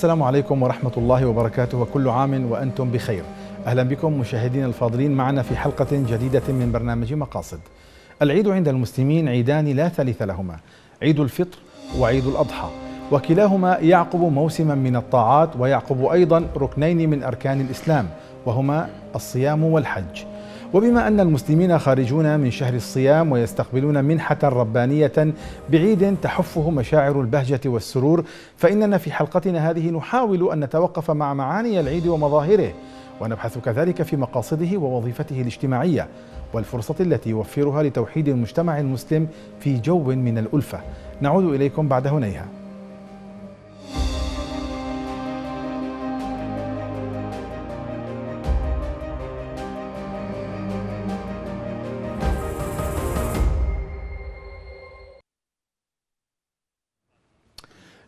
السلام عليكم ورحمة الله وبركاته وكل عام وأنتم بخير أهلا بكم مشاهدين الفاضلين معنا في حلقة جديدة من برنامج مقاصد العيد عند المسلمين عيدان لا ثالث لهما عيد الفطر وعيد الأضحى وكلاهما يعقب موسما من الطاعات ويعقب أيضا ركنين من أركان الإسلام وهما الصيام والحج وبما أن المسلمين خارجون من شهر الصيام ويستقبلون منحة ربانية بعيد تحفه مشاعر البهجة والسرور فإننا في حلقتنا هذه نحاول أن نتوقف مع معاني العيد ومظاهره ونبحث كذلك في مقاصده ووظيفته الاجتماعية والفرصة التي يوفرها لتوحيد المجتمع المسلم في جو من الألفة نعود إليكم بعد هنيها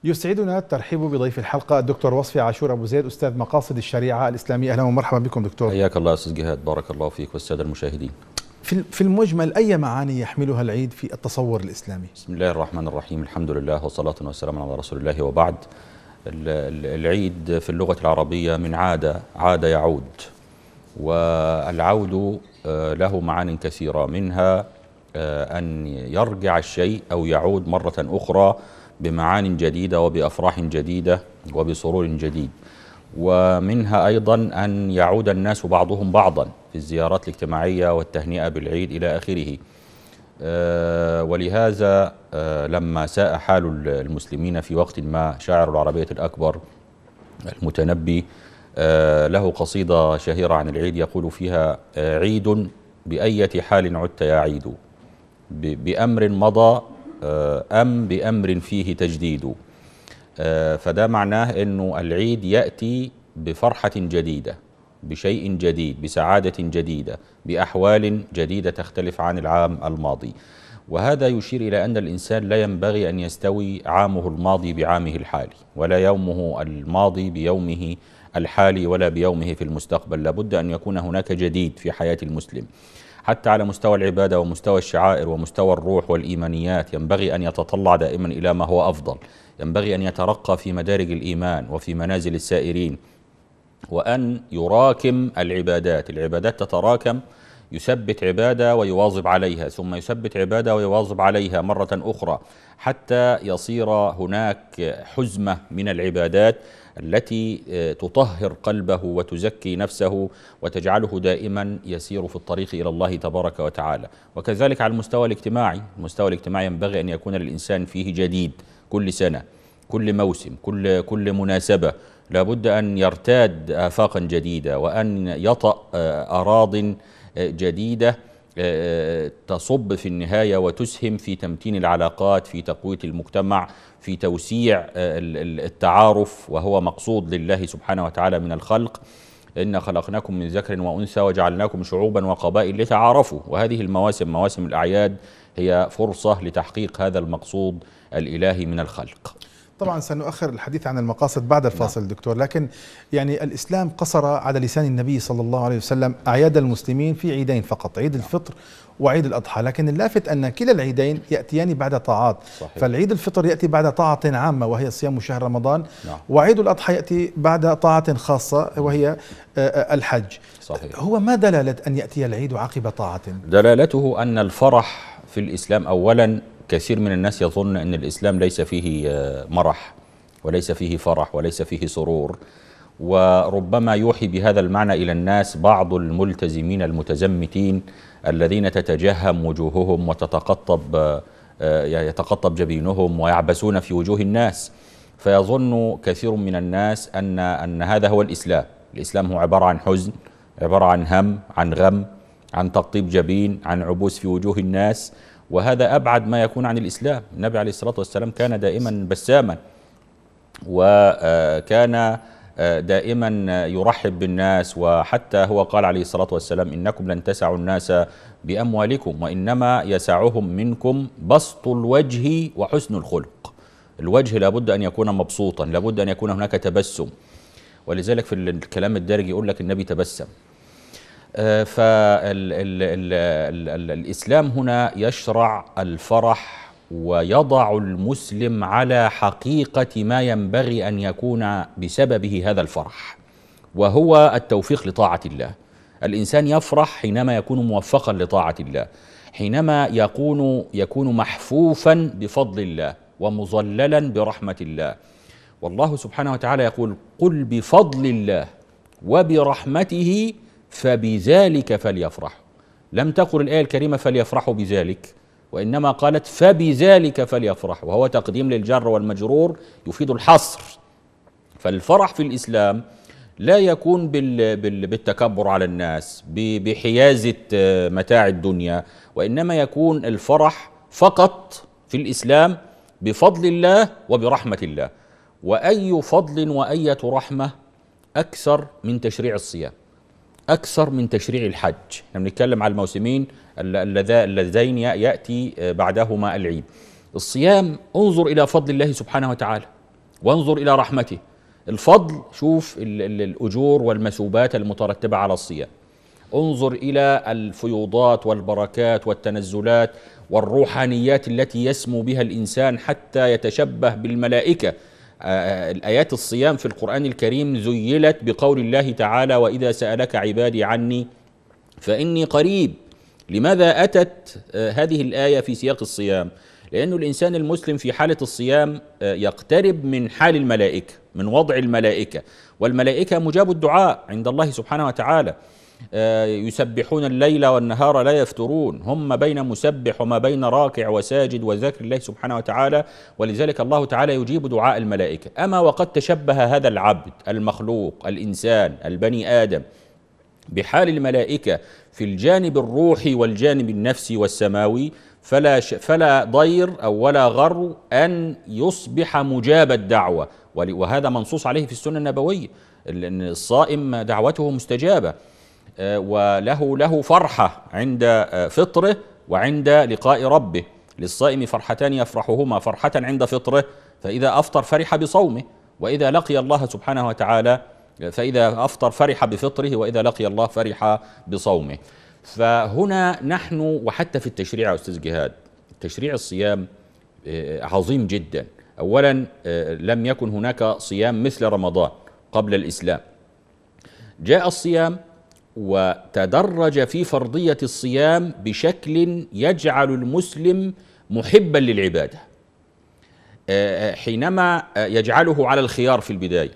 يسعدنا الترحيب بضيف الحلقة الدكتور وصفي عاشور أبو زيد أستاذ مقاصد الشريعة الإسلامية أهلا ومرحبا بكم دكتور حياك الله أستاذ جهاد بارك الله فيك والسادة المشاهدين في المجمل أي معاني يحملها العيد في التصور الإسلامي؟ بسم الله الرحمن الرحيم الحمد لله والصلاة والسلام على رسول الله وبعد العيد في اللغة العربية من عادة عادة يعود والعود آه، له معان كثيرة منها آه، أن يرجع الشيء أو يعود مرة أخرى بمعان جديدة وبأفراح جديدة وبسرور جديد ومنها أيضا أن يعود الناس بعضهم بعضا في الزيارات الاجتماعية والتهنئة بالعيد إلى آخره آه، ولهذا آه، لما ساء حال المسلمين في وقت ما شاعر العربية الأكبر المتنبي آه، له قصيدة شهيرة عن العيد يقول فيها عيد بأية حال عدت يا عيد بأمر مضى آه، أم بأمر فيه تجديد آه، فده معناه أنه العيد يأتي بفرحة جديدة بشيء جديد بسعادة جديدة بأحوال جديدة تختلف عن العام الماضي وهذا يشير إلى أن الإنسان لا ينبغي أن يستوي عامه الماضي بعامه الحالي ولا يومه الماضي بيومه الحالي ولا بيومه في المستقبل لابد أن يكون هناك جديد في حياة المسلم حتى على مستوى العبادة ومستوى الشعائر ومستوى الروح والإيمانيات ينبغي أن يتطلع دائما إلى ما هو أفضل ينبغي أن يترقى في مدارج الإيمان وفي منازل السائرين وأن يراكم العبادات العبادات تتراكم يثبت عبادة ويواظب عليها ثم يثبت عبادة ويواظب عليها مرة أخرى حتى يصير هناك حزمة من العبادات التي آه، تطهر قلبه وتزكي نفسه وتجعله دائما يسير في الطريق الى الله تبارك وتعالى، وكذلك على المستوى الاجتماعي، المستوى الاجتماعي ينبغي ان يكون الإنسان فيه جديد كل سنه، كل موسم، كل كل مناسبه، لابد ان يرتاد افاقا جديده وان يطأ آه، اراض جديده آه، آه، تصب في النهايه وتسهم في تمتين العلاقات في تقويه المجتمع في توسيع آه، التعارف وهو مقصود لله سبحانه وتعالى من الخلق إن خلقناكم من ذكر وأنثى وجعلناكم شعوبا وقبائل لتعارفوا وهذه المواسم مواسم الأعياد هي فرصة لتحقيق هذا المقصود الإلهي من الخلق طبعا سنؤخر الحديث عن المقاصد بعد نعم. الفاصل دكتور لكن يعني الإسلام قصر على لسان النبي صلى الله عليه وسلم أعياد المسلمين في عيدين فقط عيد نعم. الفطر وعيد الأضحى لكن اللافت أن كلا العيدين يأتيان بعد طاعات صحيح. فالعيد الفطر يأتي بعد طاعة عامة وهي صيام شهر رمضان نعم. وعيد الأضحى يأتي بعد طاعة خاصة وهي آه، آه، الحج صحيح. هو ما دلالة أن يأتي العيد عقب طاعة دلالته أن الفرح في الإسلام أولا كثير من الناس يظن أن الإسلام ليس فيه آه، مرح وليس فيه فرح وليس فيه سرور وربما يوحي بهذا المعنى إلى الناس بعض الملتزمين المتزمتين الذين تتجهم وجوههم وتتقطب آه، آه، يتقطب جبينهم ويعبسون في وجوه الناس فيظن كثير من الناس أن, أن هذا هو الإسلام الإسلام هو عبارة عن حزن عبارة عن هم عن غم عن تقطيب جبين عن عبوس في وجوه الناس وهذا أبعد ما يكون عن الإسلام النبي عليه الصلاة والسلام كان دائما بساما وكان آه، آه، دائما يرحب بالناس وحتى هو قال عليه الصلاة والسلام إنكم لن تسعوا الناس بأموالكم وإنما يسعهم منكم بسط الوجه وحسن الخلق الوجه لابد أن يكون مبسوطا لابد أن يكون هناك تبسم ولذلك في الكلام الدارج يقول لك النبي تبسم آه، فالإسلام هنا يشرع الفرح ويضع المسلم على حقيقة ما ينبغي أن يكون بسببه هذا الفرح وهو التوفيق لطاعة الله الإنسان يفرح حينما يكون موفقا لطاعة الله حينما يكون يكون محفوفا بفضل الله ومظللا برحمة الله والله سبحانه وتعالى يقول قل بفضل الله وبرحمته فبذلك فليفرحوا لم تقل الآية الكريمة فليفرحوا بذلك وإنما قالت فبذلك فليفرحوا وهو تقديم للجر والمجرور يفيد الحصر فالفرح في الإسلام لا يكون بالتكبر على الناس بحيازة متاع الدنيا وإنما يكون الفرح فقط في الإسلام بفضل الله وبرحمة الله وأي فضل وأية رحمة أكثر من تشريع الصيام أكثر من تشريع الحج احنا بنتكلم على الموسمين اللذين يأتي آه، بعدهما العيد الصيام انظر إلى فضل الله سبحانه وتعالى وانظر إلى رحمته الفضل شوف الأجور والمثوبات المترتبة على الصيام انظر إلى الفيوضات والبركات والتنزلات والروحانيات التي يسمو بها الإنسان حتى يتشبه بالملائكة الآيات الصيام في القرآن الكريم زيلت بقول الله تعالى وإذا سألك عبادي عني فإني قريب لماذا أتت آه، هذه الآية في سياق الصيام؟ لأن الإنسان المسلم في حالة الصيام آه، يقترب من حال الملائكة من وضع الملائكة والملائكة مجاب الدعاء عند الله سبحانه وتعالى آه، يسبحون الليل والنهار لا يفترون هم بين مسبح وما بين راكع وساجد وذكر الله سبحانه وتعالى ولذلك الله تعالى يجيب دعاء الملائكة أما وقد تشبه هذا العبد المخلوق الإنسان البني آدم بحال الملائكة في الجانب الروحي والجانب النفسي والسماوي فلا فلا ضير او ولا غر ان يصبح مجاب الدعوه وهذا منصوص عليه في السنه النبويه الصائم دعوته مستجابه آه، وله له فرحة عند آه، فطره وعند لقاء ربه للصائم فرحتان يفرحهما فرحة عند فطره فإذا أفطر فرح بصومه وإذا لقي الله سبحانه وتعالى آه، فإذا أفطر فرح بفطره وإذا لقي الله فرح بصومه فهنا نحن وحتى في التشريع يا أستاذ جهاد تشريع الصيام عظيم جدا أولا لم يكن هناك صيام مثل رمضان قبل الإسلام جاء الصيام وتدرج في فرضيه الصيام بشكل يجعل المسلم محبا للعباده آه، آه، حينما آه، يجعله على الخيار في البدايه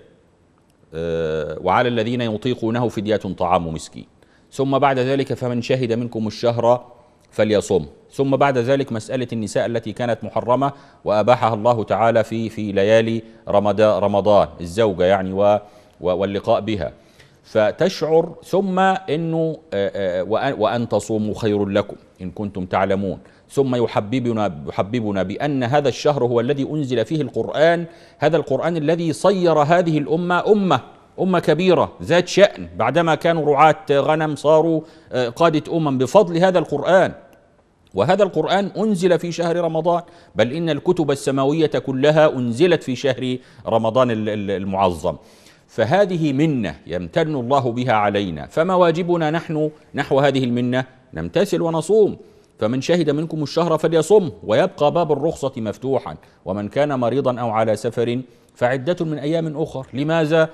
وعلى الذين يطيقونه فديه طعام مسكين ثم بعد ذلك فمن شهد منكم الشهر فليصم ثم بعد ذلك مسألة النساء التي كانت محرمة وأباحها الله تعالى في في ليالي رمضان الزوجة يعني واللقاء بها فتشعر ثم انه آه، آه، وان تصوموا خير لكم ان كنتم تعلمون ثم يحببنا يحببنا بان هذا الشهر هو الذي انزل فيه القران هذا القران الذي صير هذه الامه امه امه كبيره ذات شان بعدما كانوا رعاه غنم صاروا آه، قاده امم بفضل هذا القران وهذا القرآن أنزل في شهر رمضان بل إن الكتب السماوية كلها أنزلت في شهر رمضان المعظم فهذه منة يمتن الله بها علينا فما واجبنا نحن نحو هذه المنة نمتثل ونصوم فمن شهد منكم الشهر فليصم ويبقى باب الرخصة مفتوحا ومن كان مريضا أو على سفر فعدة من أيام أخر لماذا؟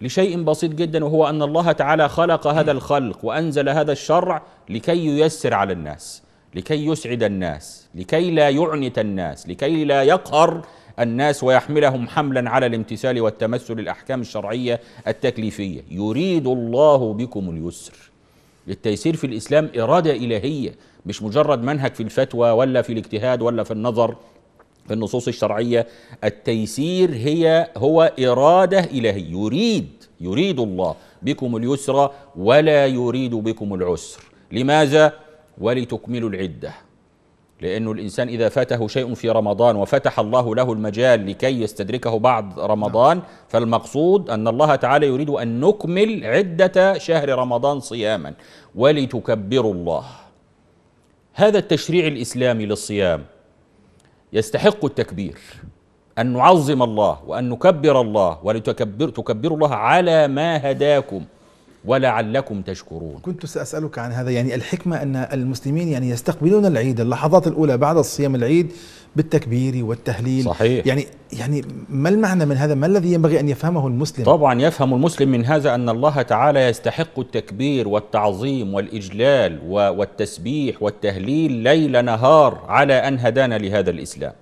لشيء بسيط جدا وهو أن الله تعالى خلق هذا الخلق وأنزل هذا الشرع لكي ييسر على الناس لكي يسعد الناس لكي لا يعنت الناس لكي لا يقهر الناس ويحملهم حملا على الامتثال والتمثل الأحكام الشرعية التكليفية يريد الله بكم اليسر التيسير في الإسلام إرادة إلهية مش مجرد منهج في الفتوى ولا في الاجتهاد ولا في النظر في النصوص الشرعية التيسير هي هو إرادة إلهية يريد يريد الله بكم اليسر ولا يريد بكم العسر لماذا ولتكملوا العدة لأنه الإنسان إذا فاته شيء في رمضان وفتح الله له المجال لكي يستدركه بعد رمضان نعم. فالمقصود أن الله تعالى يريد أن نكمل عدة شهر رمضان صياما ولتكبروا الله هذا التشريع الإسلامي للصيام يستحق التكبير أن نعظم الله وأن نكبر الله ولتكبروا الله على ما هداكم ولعلكم تشكرون كنت سأسألك عن هذا يعني الحكمة أن المسلمين يعني يستقبلون العيد اللحظات الأولى بعد الصيام العيد بالتكبير والتهليل صحيح يعني يعني ما المعنى من هذا؟ ما الذي ينبغي ان يفهمه المسلم؟ طبعا يفهم المسلم من هذا ان الله تعالى يستحق التكبير والتعظيم والاجلال والتسبيح والتهليل ليل نهار على ان هدانا لهذا الاسلام.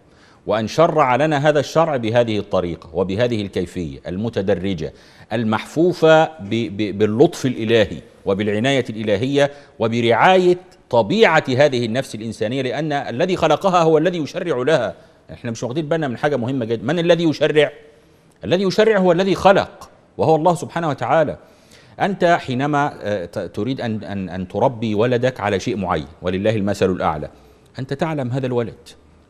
وان شرع لنا هذا الشرع بهذه الطريقه وبهذه الكيفيه المتدرجه المحفوفه باللطف الالهي وبالعنايه الالهيه وبرعايه طبيعه هذه النفس الانسانيه لان الذي خلقها هو الذي يشرع لها احنا مش واخدين بالنا من حاجه مهمه جدا من الذي يشرع الذي يشرع هو الذي خلق وهو الله سبحانه وتعالى انت حينما آه، تريد ان ان ان تربي ولدك على شيء معين ولله المثل الاعلى انت تعلم هذا الولد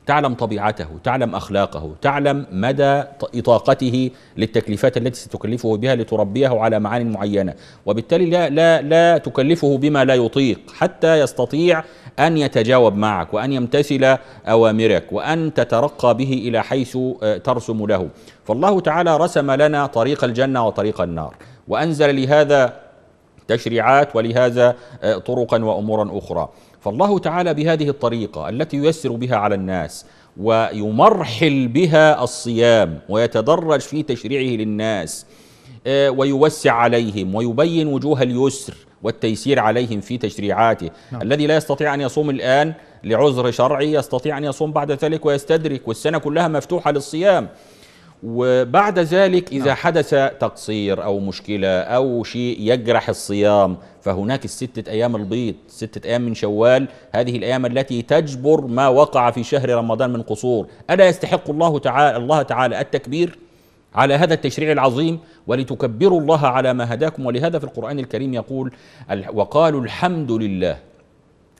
تعلم طبيعته تعلم أخلاقه تعلم مدى إطاقته للتكليفات التي ستكلفه بها لتربيه على معان معينة وبالتالي لا, لا, لا تكلفه بما لا يطيق حتى يستطيع أن يتجاوب معك وأن يمتثل أوامرك وأن تترقى به إلى حيث آه، ترسم له فالله تعالى رسم لنا طريق الجنة وطريق النار وأنزل لهذا تشريعات ولهذا آه، طرقا وأمورا أخرى فالله تعالى بهذه الطريقه التي ييسر بها على الناس ويمرحل بها الصيام ويتدرج في تشريعه للناس آه، ويوسع عليهم ويبين وجوه اليسر والتيسير عليهم في تشريعاته نعم. الذي لا يستطيع أن يصوم الآن لعذر شرعي يستطيع أن يصوم بعد ذلك ويستدرك والسنة كلها مفتوحة للصيام وبعد ذلك إذا نعم. حدث تقصير أو مشكلة أو شيء يجرح الصيام فهناك الستة أيام البيض ستة أيام من شوال هذه الأيام التي تجبر ما وقع في شهر رمضان من قصور ألا يستحق الله تعالى, الله تعالى التكبير على هذا التشريع العظيم ولتكبروا الله على ما هداكم ولهذا في القرآن الكريم يقول وقالوا الحمد لله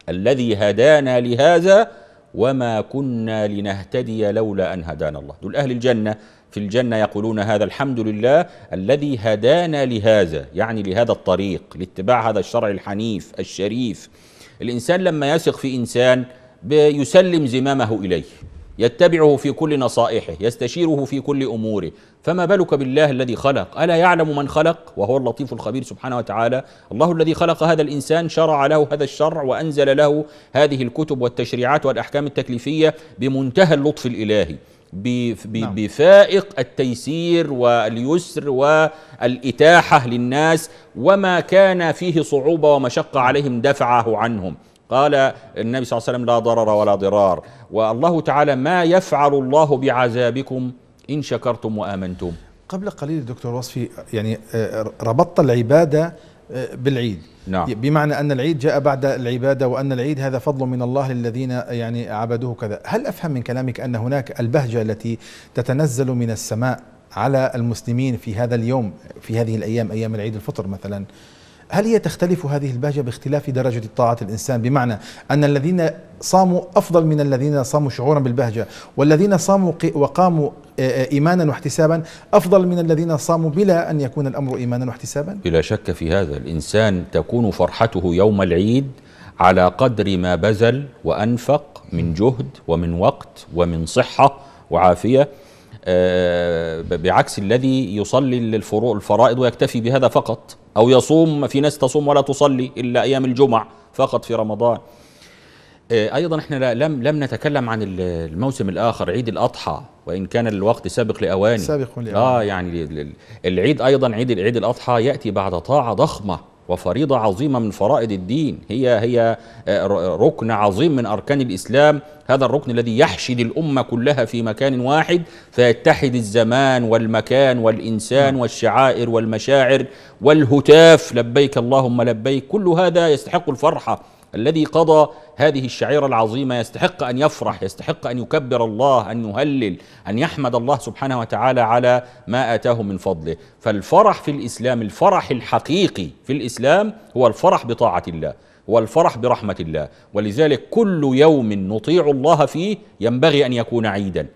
الذي هدانا لهذا وما كنا لنهتدي لولا أن هدانا الله دول أهل الجنة في الجنة يقولون هذا الحمد لله الذي هدانا لهذا يعني لهذا الطريق لاتباع هذا الشرع الحنيف الشريف الإنسان لما يثق في إنسان بيسلم زمامه إليه يتبعه في كل نصائحه يستشيره في كل اموره فما بالك بالله الذي خلق الا يعلم من خلق وهو اللطيف الخبير سبحانه وتعالى الله الذي خلق هذا الانسان شرع له هذا الشرع وانزل له هذه الكتب والتشريعات والاحكام التكليفيه بمنتهى اللطف الالهي نعم. بفائق التيسير واليسر والاتاحه للناس وما كان فيه صعوبه ومشقه عليهم دفعه عنهم قال النبي صلى الله عليه وسلم لا ضرر ولا ضرار والله تعالى ما يفعل الله بعذابكم إن شكرتم وآمنتم قبل قليل دكتور وصفي يعني آه، ربطت العبادة آه، بالعيد نعم. بمعنى أن العيد جاء بعد العبادة وأن العيد هذا فضل من الله للذين يعني عبدوه كذا هل أفهم من كلامك أن هناك البهجة التي تتنزل من السماء على المسلمين في هذا اليوم في هذه الأيام أيام العيد الفطر مثلا هل هي تختلف هذه البهجة باختلاف درجة طاعة الإنسان بمعنى أن الذين صاموا أفضل من الذين صاموا شعورا بالبهجة والذين صاموا وقاموا إيمانا واحتسابا أفضل من الذين صاموا بلا أن يكون الأمر إيمانا واحتسابا بلا شك في هذا الإنسان تكون فرحته يوم العيد على قدر ما بذل وأنفق من جهد ومن وقت ومن صحة وعافية بعكس الذي يصلي للفروع الفرائض ويكتفي بهذا فقط أو يصوم في ناس تصوم ولا تصلي إلا أيام الجمعة فقط في رمضان آه، أيضا إحنا لم لم نتكلم عن الموسم الآخر عيد الأضحى وإن كان الوقت سابق لأواني سابق لأواني آه يعني العيد أيضا عيد عيد الأضحى يأتي بعد طاعة ضخمة وفريضة عظيمة من فرائض الدين هي هي آه، ركن عظيم من أركان الإسلام هذا الركن الذي يحشد الأمة كلها في مكان واحد فيتحد الزمان والمكان والإنسان نعم. والشعائر والمشاعر والهتاف لبيك اللهم لبيك كل هذا يستحق الفرحة الذي قضى هذه الشعيرة العظيمة يستحق أن يفرح يستحق أن يكبر الله أن يهلل أن يحمد الله سبحانه وتعالى على ما آتاه من فضله فالفرح في الإسلام الفرح الحقيقي في الإسلام هو الفرح بطاعة الله والفرح برحمة الله ولذلك كل يوم نطيع الله فيه ينبغي أن يكون عيدا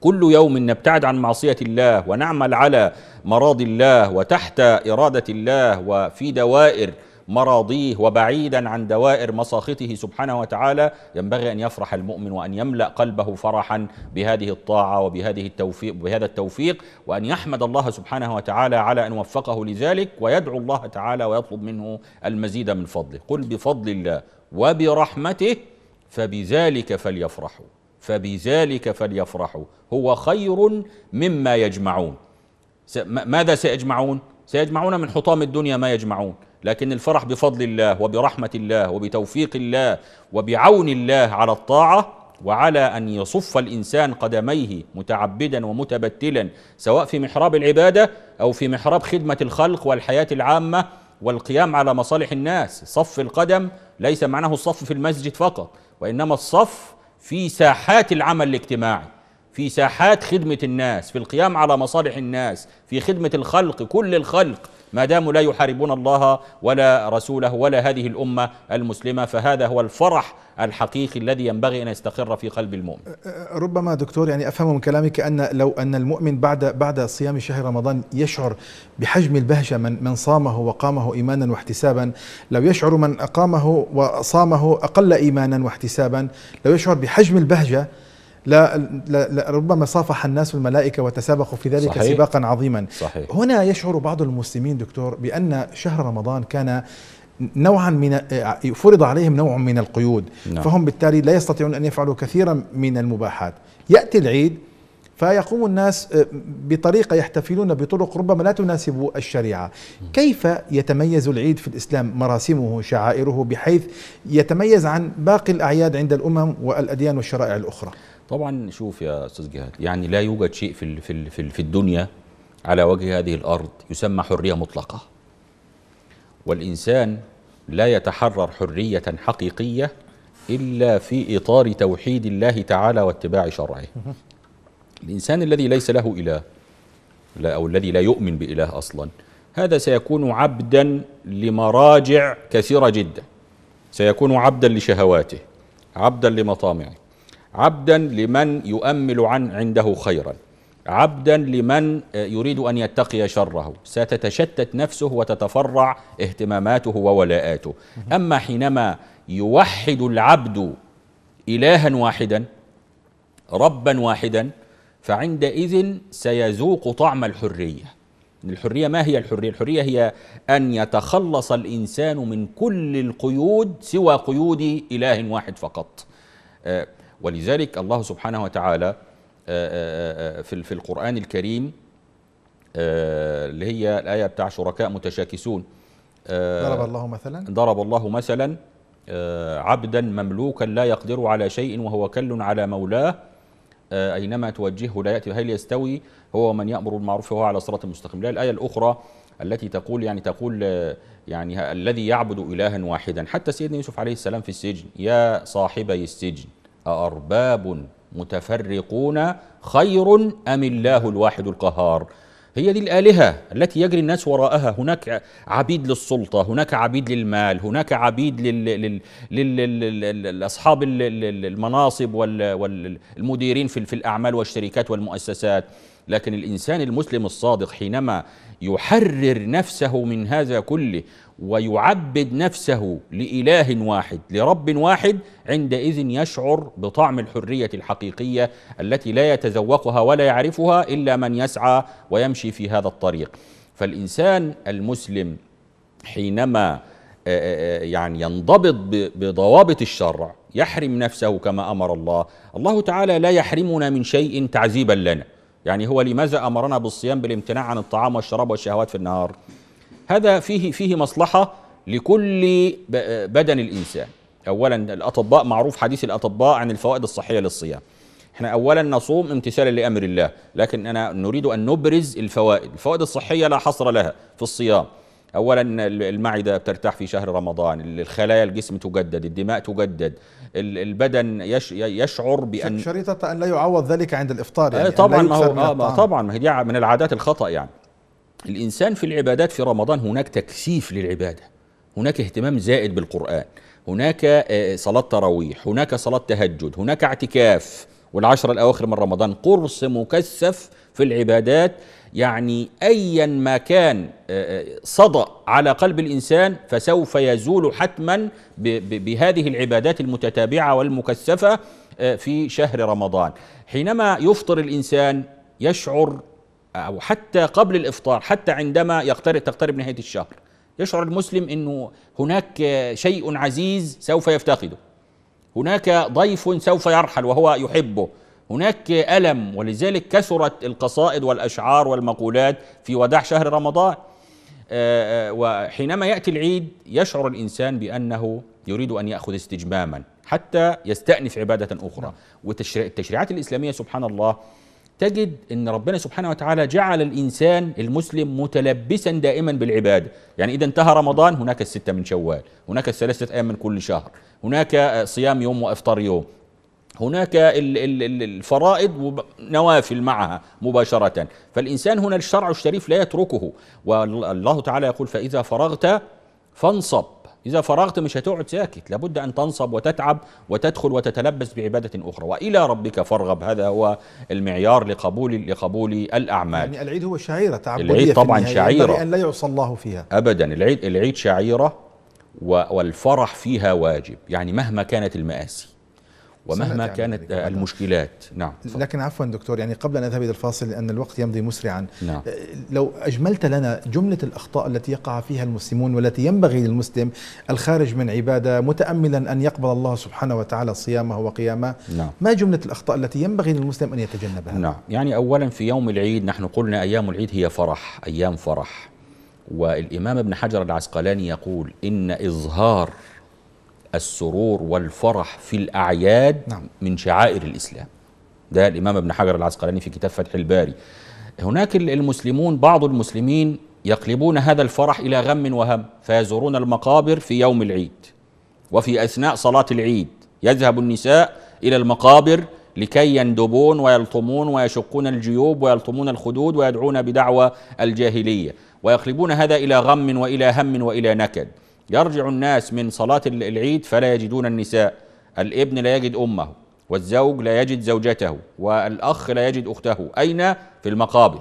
كل يوم نبتعد عن معصية الله ونعمل على مراضي الله وتحت إرادة الله وفي دوائر مراضيه وبعيدا عن دوائر مساخطه سبحانه وتعالى ينبغي أن يفرح المؤمن وأن يملأ قلبه فرحا بهذه الطاعة وبهذه التوفيق بهذا التوفيق وأن يحمد الله سبحانه وتعالى على أن وفقه لذلك ويدعو الله تعالى ويطلب منه المزيد من فضله قل بفضل الله وبرحمته فبذلك فليفرحوا فبذلك فليفرحوا هو خير مما يجمعون ماذا سيجمعون سيجمعون من حطام الدنيا ما يجمعون لكن الفرح بفضل الله وبرحمة الله وبتوفيق الله وبعون الله على الطاعة وعلى أن يصف الإنسان قدميه متعبدا ومتبتلا سواء في محراب العبادة أو في محراب خدمة الخلق والحياة العامة والقيام على مصالح الناس صف القدم ليس معناه الصف في المسجد فقط وإنما الصف في ساحات العمل الاجتماعي في ساحات خدمة الناس في القيام على مصالح الناس في خدمة الخلق كل الخلق ما داموا لا يحاربون الله ولا رسوله ولا هذه الأمة المسلمة فهذا هو الفرح الحقيقي الذي ينبغي أن يستقر في قلب المؤمن أه، أه، أه، ربما دكتور يعني أفهم من كلامك أن لو أن المؤمن بعد بعد صيام شهر رمضان يشعر بحجم البهجة من, من صامه وقامه إيمانا واحتسابا لو يشعر من أقامه وصامه أقل إيمانا واحتسابا لو يشعر بحجم البهجة لا, لا, لا ربما صافح الناس الملائكة وتسابقوا في ذلك صحيح سباقا عظيما صحيح هنا يشعر بعض المسلمين دكتور بأن شهر رمضان كان نوعا من فرض عليهم نوع من القيود نعم. فهم بالتالي لا يستطيعون أن يفعلوا كثيرا من المباحات يأتي العيد فيقوم الناس آه، بطريقة يحتفلون بطرق ربما لا تناسب الشريعة كيف يتميز العيد في الإسلام مراسمه شعائره بحيث يتميز عن باقي الأعياد عند الأمم والأديان والشرائع الأخرى طبعا شوف يا استاذ جهاد يعني لا يوجد شيء في في في الدنيا على وجه هذه الارض يسمى حريه مطلقه والانسان لا يتحرر حريه حقيقيه الا في اطار توحيد الله تعالى واتباع شرعه الانسان الذي ليس له اله لا او الذي لا يؤمن باله اصلا هذا سيكون عبدا لمراجع كثيره جدا سيكون عبدا لشهواته عبدا لمطامعه عبدا لمن يؤمل عن عنده خيرا عبدا لمن آه، يريد ان يتقي شره ستتشتت نفسه وتتفرع اهتماماته وولاءاته اما حينما يوحد العبد الها واحدا ربا واحدا فعندئذ سيذوق طعم الحريه الحريه ما هي الحريه الحريه هي ان يتخلص الانسان من كل القيود سوى قيود اله واحد فقط آه، ولذلك الله سبحانه وتعالى آه، آه، آه، في في القرآن الكريم اللي هي الآية بتاع شركاء متشاكسون ضرب الله مثلا ضرب الله مثلا عبدا مملوكا لا يقدر على شيء وهو كل على مولاه أينما توجهه لا يأتي هل يستوي هو ومن يأمر بالمعروف وهو على صراط مستقيم لا الآية الأخرى التي تقول يعني تقول يعني الذي يعبد إلها واحدا حتى سيدنا يوسف عليه السلام في السجن يا صاحبي السجن أأرباب متفرقون خير أم الله الواحد القهار هي دي الآلهة التي يجري الناس وراءها هناك عبيد للسلطة هناك عبيد للمال هناك عبيد لأصحاب المناصب والمديرين في الأعمال والشركات والمؤسسات لكن الإنسان المسلم الصادق حينما يحرر نفسه من هذا كله ويعبد نفسه لإله واحد لرب واحد عندئذ يشعر بطعم الحرية الحقيقية التي لا يتذوقها ولا يعرفها إلا من يسعى ويمشي في هذا الطريق فالإنسان المسلم حينما آه، آه، آه، يعني ينضبط بضوابط الشرع يحرم نفسه كما أمر الله الله تعالى لا يحرمنا من شيء تعذيبا لنا يعني هو لماذا أمرنا بالصيام بالامتناع عن الطعام والشراب والشهوات في النهار هذا فيه فيه مصلحه لكل بدن الانسان اولا الاطباء معروف حديث الاطباء عن الفوائد الصحيه للصيام احنا اولا نصوم امتثالا لامر الله لكن انا نريد ان نبرز الفوائد الفوائد الصحيه لا حصر لها في الصيام اولا المعده بترتاح في شهر رمضان الخلايا الجسم تجدد الدماء تجدد البدن يشعر بان شريطه ان لا يعوض ذلك عند الافطار يعني آه، طبعا ما هو آه طبعا ما هي من العادات الخطا يعني الإنسان في العبادات في رمضان هناك تكثيف للعبادة هناك اهتمام زائد بالقرآن هناك آه، آه، صلاة تراويح هناك صلاة تهجد هناك اعتكاف والعشر الأواخر من رمضان قرص مكثف في العبادات يعني أيا ما كان آه، صدأ على قلب الإنسان فسوف يزول حتما بهذه العبادات المتتابعة والمكثفة في شهر رمضان حينما يفطر الإنسان يشعر أو حتى قبل الإفطار حتى عندما يقترب تقترب نهاية الشهر يشعر المسلم أنه هناك شيء عزيز سوف يفتقده هناك ضيف سوف يرحل وهو يحبه هناك ألم ولذلك كثرت القصائد والأشعار والمقولات في وداع شهر رمضان آه، آه، وحينما يأتي العيد يشعر الإنسان بأنه يريد أن يأخذ استجماما حتى يستأنف عبادة أخرى نعم. والتشريعات الإسلامية سبحان الله تجد ان ربنا سبحانه وتعالى جعل الانسان المسلم متلبسا دائما بالعباده، يعني اذا انتهى رمضان هناك السته من شوال، هناك الثلاثه ايام من كل شهر، هناك صيام يوم وافطار يوم. هناك الفرائض ونوافل معها مباشره، فالانسان هنا الشرع الشريف لا يتركه، والله تعالى يقول فاذا فرغت فانصب إذا فرغت مش هتقعد ساكت لابد أن تنصب وتتعب وتدخل وتتلبس بعبادة أخرى وإلى ربك فارغب هذا هو المعيار لقبول لقبول الأعمال يعني العيد هو شعيرة تعبدية العيد طبعا شعيرة أن لا يعصى الله فيها أبدا العيد العيد شعيرة والفرح فيها واجب يعني مهما كانت المآسي ومهما كانت يعني المشكلات نعم لكن عفوا دكتور يعني قبل ان اذهب الى الفاصل لان الوقت يمضي مسرعا نعم. آه، لو اجملت لنا جمله الاخطاء التي يقع فيها المسلمون والتي ينبغي للمسلم الخارج من عباده متاملا ان يقبل الله سبحانه وتعالى صيامه وقيامه نعم. ما جمله الاخطاء التي ينبغي للمسلم ان يتجنبها نعم يعني اولا في يوم العيد نحن قلنا ايام العيد هي فرح ايام فرح والامام ابن حجر العسقلاني يقول ان اظهار السرور والفرح في الأعياد نعم. من شعائر الإسلام ده الإمام ابن حجر العسقلاني في كتاب فتح الباري هناك المسلمون بعض المسلمين يقلبون هذا الفرح إلى غم وهم فيزورون المقابر في يوم العيد وفي أثناء صلاة العيد يذهب النساء إلى المقابر لكي يندبون ويلطمون ويشقون الجيوب ويلطمون الخدود ويدعون بدعوى الجاهلية ويقلبون هذا إلى غم وإلى هم وإلى نكد يرجع الناس من صلاة العيد فلا يجدون النساء الابن لا يجد أمه والزوج لا يجد زوجته والأخ لا يجد أخته أين في المقابر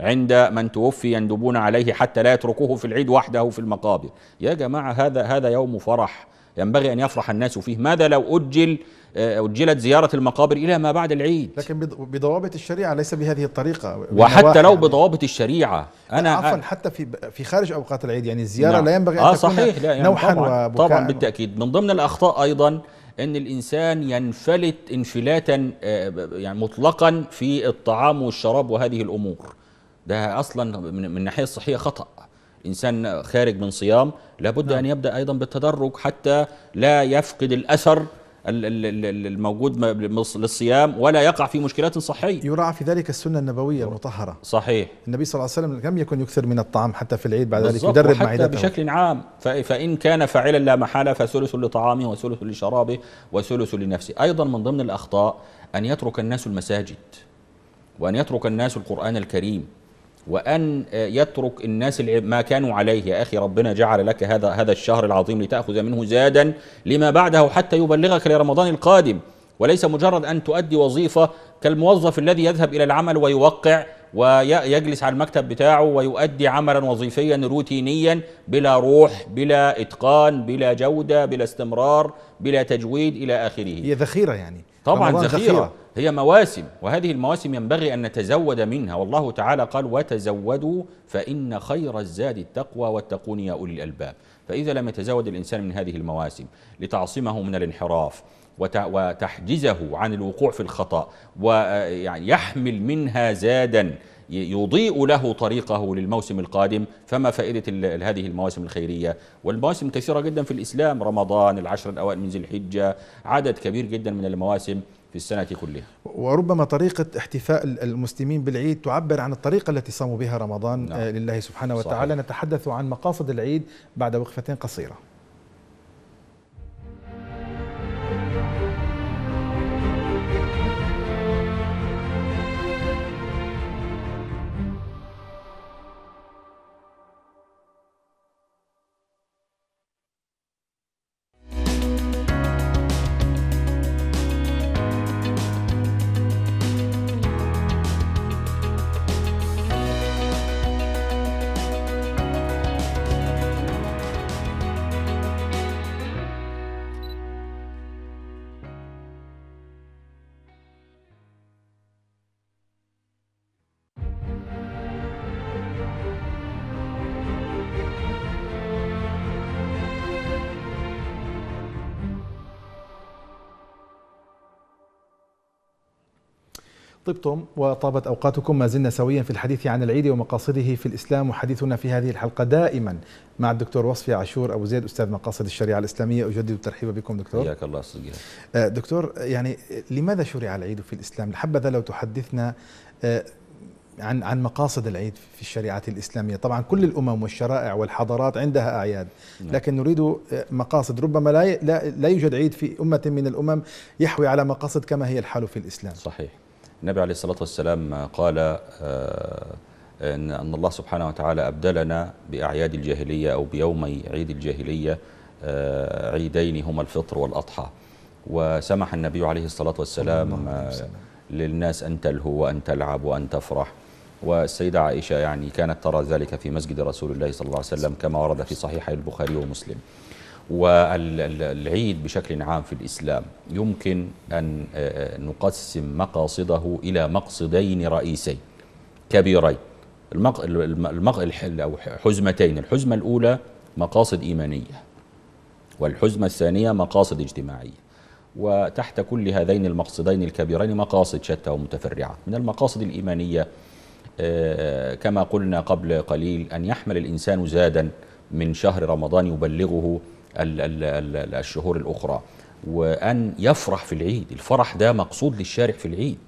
عند من توفي يندبون عليه حتى لا يتركوه في العيد وحده في المقابر يا جماعة هذا هذا يوم فرح ينبغي أن يفرح الناس فيه ماذا لو أجل آه، أجلت زيارة المقابر إلى ما بعد العيد لكن بضوابط الشريعة ليس بهذه الطريقة وحتى لو يعني بضوابط الشريعة أنا عفوا حتى في في خارج أوقات العيد يعني الزيارة نعم. لا ينبغي أن آه تكون صحيح لا يعني نوحا طبعا, طبعا بالتأكيد من ضمن الأخطاء أيضا ان الانسان ينفلت انفلاتا آه، يعني مطلقا في الطعام والشراب وهذه الامور ده اصلا من الناحيه الصحيه خطا الانسان خارج من صيام لابد نعم. ان يبدا ايضا بالتدرج حتى لا يفقد الاثر الموجود للصيام ولا يقع في مشكلات صحية يراعى في ذلك السنة النبوية المطهرة صحيح النبي صلى الله عليه وسلم لم يكن يكثر من الطعام حتى في العيد بعد ذلك يدرب معدته بشكل عام فإن كان فاعلا لا محالة فثلث لطعامه وثلث لشرابه وثلث لنفسه أيضا من ضمن الأخطاء أن يترك الناس المساجد وأن يترك الناس القرآن الكريم وأن يترك الناس ما كانوا عليه يا أخي ربنا جعل لك هذا هذا الشهر العظيم لتأخذ منه زادا لما بعده حتى يبلغك لرمضان القادم وليس مجرد أن تؤدي وظيفة كالموظف الذي يذهب إلى العمل ويوقع ويجلس على المكتب بتاعه ويؤدي عملا وظيفيا روتينيا بلا روح بلا اتقان بلا جوده بلا استمرار بلا تجويد الى اخره هي ذخيره يعني طبعا ذخيره هي مواسم وهذه المواسم ينبغي أن نتزود منها والله تعالى قال وتزودوا فإن خير الزاد التقوى واتقون يا أولي الألباب فإذا لم يتزود الإنسان من هذه المواسم لتعصمه من الانحراف وتحجزه عن الوقوع في الخطأ ويحمل يعني منها زادا يضيء له طريقه للموسم القادم فما فائدة هذه المواسم الخيرية والمواسم كثيرة جدا في الإسلام رمضان العشر الأوائل من ذي الحجة عدد كبير جدا من المواسم في السنة كلها وربما طريقة احتفاء المسلمين بالعيد تعبر عن الطريقة التي صاموا بها رمضان نعم. آه، لله سبحانه وتعالى صحيح. نتحدث عن مقاصد العيد بعد وقفتين قصيرة طبتم وطابت أوقاتكم ما زلنا سويا في الحديث عن العيد ومقاصده في الإسلام وحديثنا في هذه الحلقة دائما مع الدكتور وصفي عاشور أبو زيد أستاذ مقاصد الشريعة الإسلامية أجدد الترحيب بكم دكتور حياك الله صديقي آه، دكتور يعني لماذا شرع العيد في الإسلام حبذا لو تحدثنا آه، عن عن مقاصد العيد في الشريعه الاسلاميه، طبعا كل الامم والشرائع والحضارات عندها اعياد، نعم. لكن نريد آه، مقاصد ربما لا لا يوجد عيد في امه من الامم يحوي على مقاصد كما هي الحال في الاسلام. صحيح. النبي عليه الصلاة والسلام قال آه، أن الله سبحانه وتعالى أبدلنا بأعياد الجاهلية أو بيومي عيد الجاهلية آه، عيدين هما الفطر والأضحى وسمح النبي عليه الصلاة والسلام آه، للناس أن تلهو وأن تلعب وأن تفرح والسيدة عائشة يعني كانت ترى ذلك في مسجد رسول الله صلى الله عليه وسلم كما ورد في صحيح البخاري ومسلم والعيد بشكل عام في الإسلام يمكن أن آه، آه، نقسم مقاصده إلى مقصدين رئيسين كبيرين المق... المق... أو حزمتين الحزمة الأولى مقاصد إيمانية والحزمة الثانية مقاصد اجتماعية وتحت كل هذين المقصدين الكبيرين مقاصد شتى ومتفرعة من المقاصد الإيمانية آه، كما قلنا قبل قليل أن يحمل الإنسان زادا من شهر رمضان يبلغه الشهور الأخرى وأن يفرح في العيد الفرح ده مقصود للشارع في العيد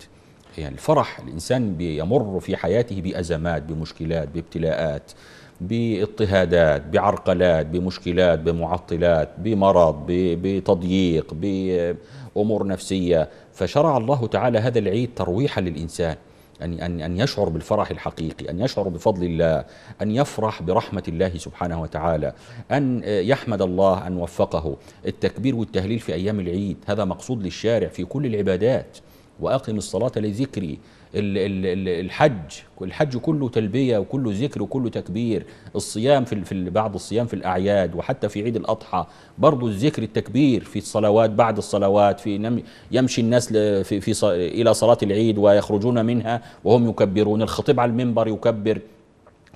يعني الفرح الإنسان بيمر في حياته بأزمات بمشكلات بابتلاءات باضطهادات بعرقلات بمشكلات بمعطلات بمرض بتضييق بأمور نفسية فشرع الله تعالى هذا العيد ترويحا للإنسان أن أن أن يشعر بالفرح الحقيقي، أن يشعر بفضل الله، أن يفرح برحمة الله سبحانه وتعالى، أن يحمد الله أن وفقه، التكبير والتهليل في أيام العيد، هذا مقصود للشارع في كل العبادات، وأقم الصلاة لذكري الحج الحج كله تلبية وكله ذكر وكله تكبير الصيام في, في بعض الصيام في الأعياد وحتى في عيد الأضحى برضو الذكر التكبير في الصلوات بعد الصلوات في يمشي الناس في, في إلى صلاة العيد ويخرجون منها وهم يكبرون الخطيب على المنبر يكبر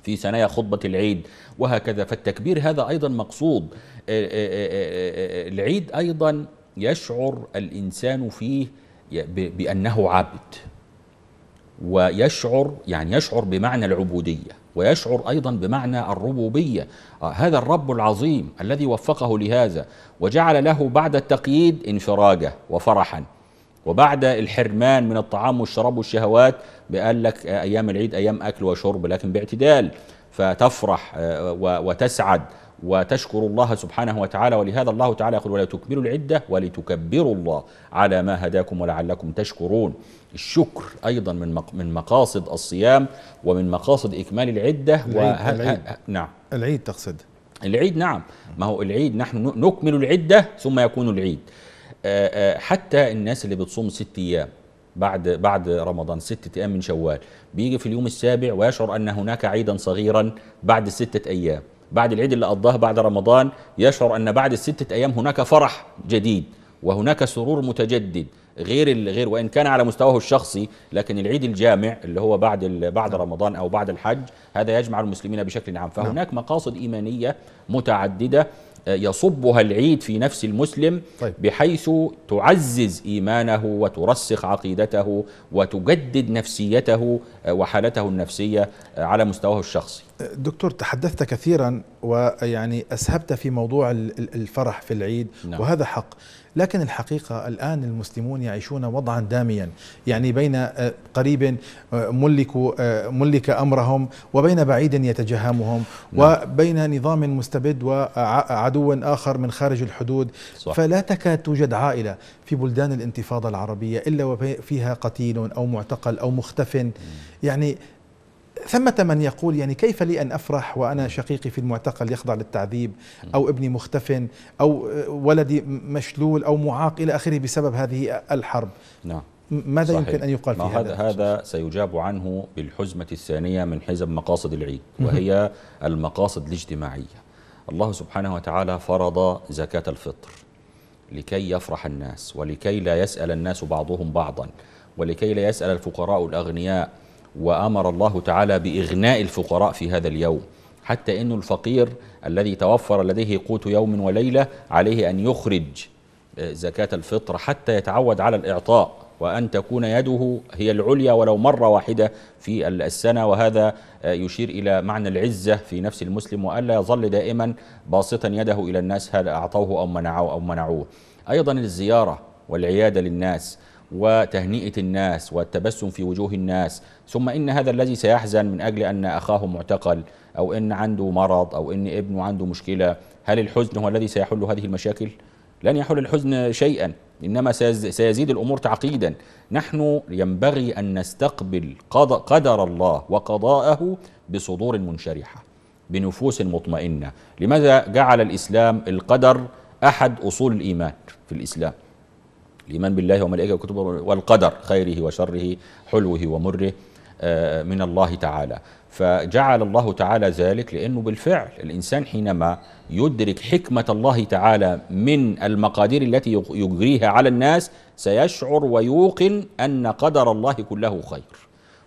في ثنايا خطبة العيد وهكذا فالتكبير هذا أيضا مقصود آه، آه، آه، العيد أيضا يشعر الإنسان فيه بأنه عبد ويشعر يعني يشعر بمعنى العبوديه ويشعر ايضا بمعنى الربوبيه آه، هذا الرب العظيم الذي وفقه لهذا وجعل له بعد التقييد انفراجه وفرحا وبعد الحرمان من الطعام والشراب والشهوات بقال لك آه، ايام العيد ايام اكل وشرب لكن باعتدال فتفرح آه، وتسعد وتشكر الله سبحانه وتعالى ولهذا الله تعالى يقول ولا تكملوا العده ولتكبروا الله على ما هداكم ولعلكم تشكرون الشكر ايضا من من مقاصد الصيام ومن مقاصد اكمال العده العيد, وه... العيد. نعم العيد تقصد العيد نعم ما هو العيد نحن نكمل العده ثم يكون العيد حتى الناس اللي بتصوم ست ايام بعد بعد رمضان ستة أيام من شوال بيجي في اليوم السابع ويشعر أن هناك عيدا صغيرا بعد الستة أيام بعد العيد اللي قضاه بعد رمضان يشعر أن بعد الستة أيام هناك فرح جديد وهناك سرور متجدد غير غير وان كان على مستواه الشخصي لكن العيد الجامع اللي هو بعد بعد نعم. رمضان او بعد الحج هذا يجمع المسلمين بشكل عام فهناك نعم. مقاصد ايمانيه متعدده آه، يصبها العيد في نفس المسلم طيب. بحيث تعزز ايمانه وترسخ عقيدته وتجدد نفسيته آه، وحالته النفسيه آه، على مستواه الشخصي دكتور تحدثت كثيرا ويعني اسهبت في موضوع الفرح في العيد نعم. وهذا حق لكن الحقيقه الان المسلمون يعيشون وضعا داميا يعني بين آه، قريب آه، ملك آه، ملك امرهم وبين بعيد يتجهمهم نعم. وبين نظام مستبد وعدو اخر من خارج الحدود صح. فلا تكاد توجد عائله في بلدان الانتفاضه العربيه الا وفيها قتيل او معتقل او مختف يعني ثمة من يقول يعني كيف لي أن أفرح وأنا شقيقي في المعتقل يخضع للتعذيب أو ابني مختفن أو ولدي مشلول أو معاق إلى آخره بسبب هذه الحرب نعم ماذا صحيح. يمكن أن يقال في هذا هذا سيجاب عنه بالحزمة الثانية من حزب مقاصد العيد وهي المقاصد الاجتماعية الله سبحانه وتعالى فرض زكاة الفطر لكي يفرح الناس ولكي لا يسأل الناس بعضهم بعضا ولكي لا يسأل الفقراء الأغنياء وامر الله تعالى باغناء الفقراء في هذا اليوم حتى ان الفقير الذي توفر لديه قوت يوم وليله عليه ان يخرج آه، زكاه الفطر حتى يتعود على الاعطاء وان تكون يده هي العليا ولو مره واحده في السنه وهذا آه، يشير الى معنى العزه في نفس المسلم والا يظل دائما باسطا يده الى الناس هل اعطوه او منعوه او منعوه ايضا الزياره والعياده للناس وتهنئه الناس والتبسم في وجوه الناس ثم ان هذا الذي سيحزن من اجل ان اخاه معتقل او ان عنده مرض او ان ابنه عنده مشكله هل الحزن هو الذي سيحل هذه المشاكل لن يحل الحزن شيئا انما سيزيد الامور تعقيدا نحن ينبغي ان نستقبل قدر الله وقضاءه بصدور منشرحه بنفوس مطمئنه لماذا جعل الاسلام القدر احد اصول الايمان في الاسلام الإيمان بالله وملائكته وكتبه والقدر خيره وشره حلوه ومره آه، من الله تعالى فجعل الله تعالى ذلك لأنه بالفعل الإنسان حينما يدرك حكمة الله تعالى من المقادير التي يجريها على الناس سيشعر ويوقن أن قدر الله كله خير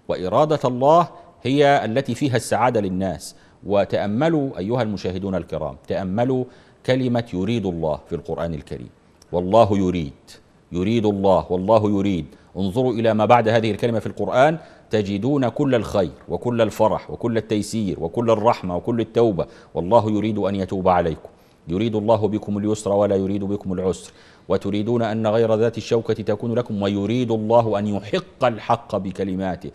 وإرادة الله هي التي فيها السعادة للناس وتأملوا أيها المشاهدون الكرام تأملوا كلمة يريد الله في القرآن الكريم والله يريد يريد الله والله يريد انظروا إلى ما بعد هذه الكلمة في القرآن تجدون كل الخير وكل الفرح وكل التيسير وكل الرحمة وكل التوبة والله يريد أن يتوب عليكم يريد الله بكم اليسر ولا يريد بكم العسر وتريدون أن غير ذات الشوكة تكون لكم ويريد الله أن يحق الحق بكلماته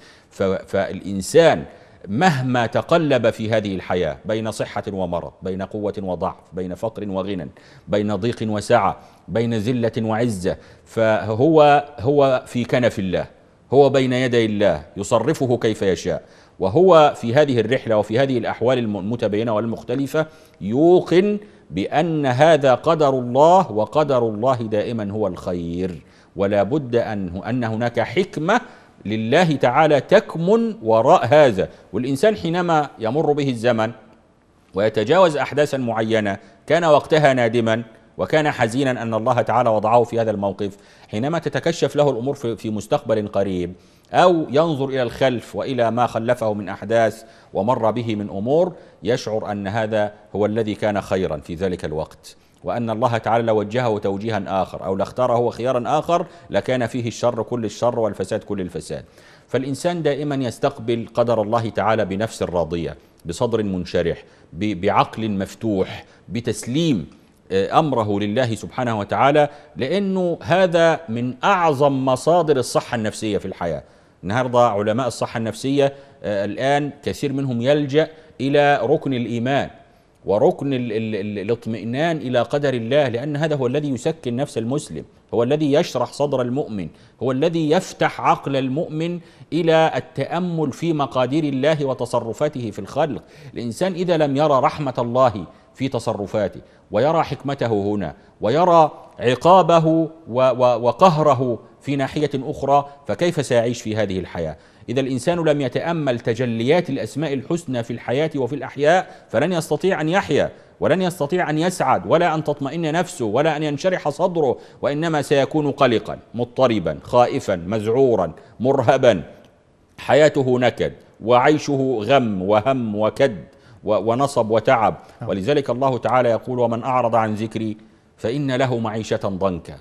فالإنسان مهما تقلب في هذه الحياة بين صحة ومرض بين قوة وضعف بين فقر وغنى بين ضيق وسعة بين ذلة وعزة فهو هو في كنف الله هو بين يدي الله يصرفه كيف يشاء وهو في هذه الرحلة وفي هذه الأحوال المتبينة والمختلفة يوقن بأن هذا قدر الله وقدر الله دائما هو الخير ولا بد أن هناك حكمة لله تعالى تكمن وراء هذا والإنسان حينما يمر به الزمن ويتجاوز أحداثا معينة كان وقتها نادما وكان حزينا أن الله تعالى وضعه في هذا الموقف حينما تتكشف له الأمور في مستقبل قريب أو ينظر إلى الخلف وإلى ما خلفه من أحداث ومر به من أمور يشعر أن هذا هو الذي كان خيرا في ذلك الوقت وأن الله تعالى لو وجهه توجيها آخر أو لاختاره خيارا آخر لكان فيه الشر كل الشر والفساد كل الفساد فالإنسان دائما يستقبل قدر الله تعالى بنفس راضية بصدر منشرح بعقل مفتوح بتسليم آه، امره لله سبحانه وتعالى لانه هذا من اعظم مصادر الصحه النفسيه في الحياه. النهارده علماء الصحه النفسيه آه، الان كثير منهم يلجا الى ركن الايمان وركن الاطمئنان الى قدر الله لان هذا هو الذي يسكن نفس المسلم هو الذي يشرح صدر المؤمن هو الذي يفتح عقل المؤمن الى التامل في مقادير الله وتصرفاته في الخلق الانسان اذا لم يرى رحمه الله في تصرفاته ويرى حكمته هنا ويرى عقابه وقهره في ناحيه اخرى فكيف سيعيش في هذه الحياه إذا الإنسان لم يتأمل تجليات الأسماء الحسنى في الحياة وفي الأحياء فلن يستطيع أن يحيا ولن يستطيع أن يسعد ولا أن تطمئن نفسه ولا أن ينشرح صدره وإنما سيكون قلقا مضطربا خائفا مزعورا مرهبا حياته نكد وعيشه غم وهم وكد ونصب وتعب نعم. ولذلك الله تعالى يقول ومن أعرض عن ذكري فإن له معيشة ضنكا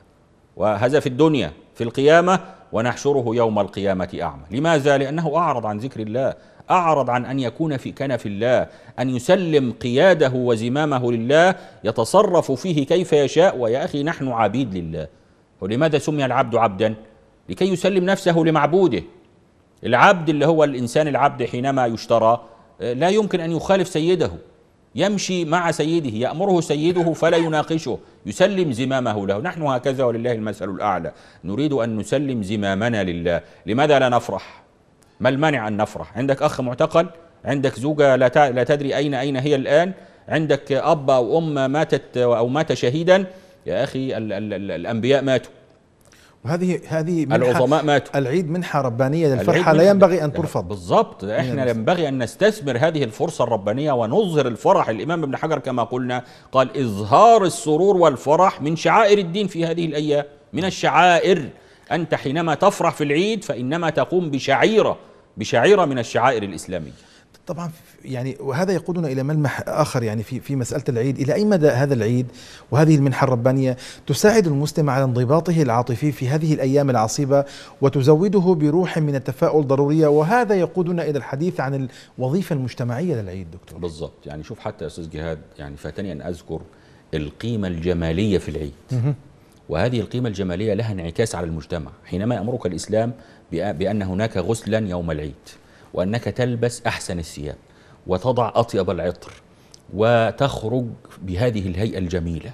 وهذا في الدنيا في القيامة ونحشره يوم القيامة أعمى لماذا؟ لأنه أعرض عن ذكر الله أعرض عن أن يكون في كنف الله أن يسلم قياده وزمامه لله يتصرف فيه كيف يشاء ويا أخي نحن عبيد لله ولماذا سمي العبد عبدا؟ لكي يسلم نفسه لمعبوده العبد اللي هو الإنسان العبد حينما يشترى لا يمكن أن يخالف سيده يمشي مع سيده يأمره سيده فلا يناقشه يسلم زمامه له نحن هكذا ولله المثل الأعلى نريد أن نسلم زمامنا لله لماذا لا نفرح ما المانع أن نفرح عندك أخ معتقل عندك زوجة لا, لا تدري أين أين هي الآن عندك أب أو أم ماتت أو مات شهيدا يا أخي الأنبياء ماتوا وهذه هذه منحة العظماء ماتوا العيد منحة ربانية للفرحة لا ينبغي أن ترفض بالضبط احنا ينبغي أن نستثمر هذه الفرصة الربانية ونظهر الفرح الإمام ابن حجر كما قلنا قال إظهار السرور والفرح من شعائر الدين في هذه الأيام من الشعائر أنت حينما تفرح في العيد فإنما تقوم بشعيرة بشعيرة من الشعائر الإسلامية طبعا يعني وهذا يقودنا الى ملمح اخر يعني في في مساله العيد الى اي مدى هذا العيد وهذه المنحه الربانيه تساعد المسلم على انضباطه العاطفي في هذه الايام العصيبه وتزوده بروح من التفاؤل ضروريه وهذا يقودنا الى الحديث عن الوظيفه المجتمعيه للعيد دكتور بالضبط يعني شوف حتى يا استاذ جهاد يعني فاتني ان اذكر القيمه الجماليه في العيد وهذه القيمه الجماليه لها انعكاس على المجتمع حينما يامرك الاسلام بان هناك غسلا يوم العيد وأنك تلبس أحسن الثياب وتضع أطيب العطر وتخرج بهذه الهيئة الجميلة